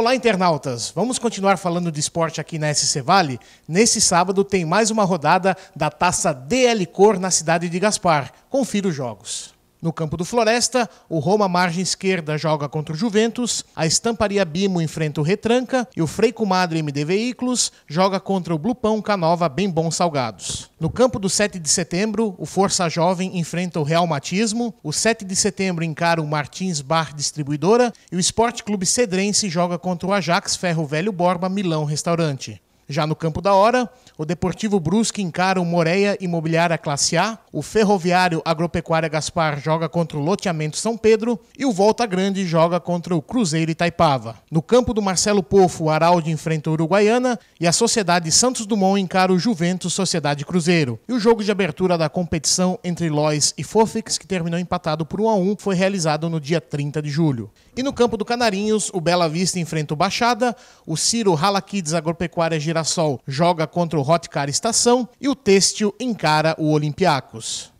Olá, internautas! Vamos continuar falando de esporte aqui na SC Vale? Nesse sábado tem mais uma rodada da taça DL Cor na cidade de Gaspar. Confira os jogos. No campo do Floresta, o Roma margem esquerda joga contra o Juventus, a Estamparia Bimo enfrenta o Retranca e o Freio Comadre MD Veículos joga contra o Blupão Canova Bem Bom Salgados. No campo do 7 de setembro, o Força Jovem enfrenta o Real Matismo, o 7 de setembro encara o Martins Bar Distribuidora e o Esporte Clube Cedrense joga contra o Ajax Ferro Velho Borba Milão Restaurante. Já no campo da hora, o Deportivo Brusque encara o Moreia Imobiliária Classe A, o Ferroviário Agropecuária Gaspar joga contra o Loteamento São Pedro e o Volta Grande joga contra o Cruzeiro Itaipava. No campo do Marcelo Pofo, o Araldi enfrenta o Uruguaiana e a Sociedade Santos Dumont encara o Juventus Sociedade Cruzeiro. E o jogo de abertura da competição entre Lois e Fofix, que terminou empatado por 1 a 1, foi realizado no dia 30 de julho. E no campo do Canarinhos, o Bela Vista enfrenta o Baixada, o Ciro Halakids Agropecuária Gira Mirassol joga contra o Hotcar Estação e o Têxtil encara o Olympiacos.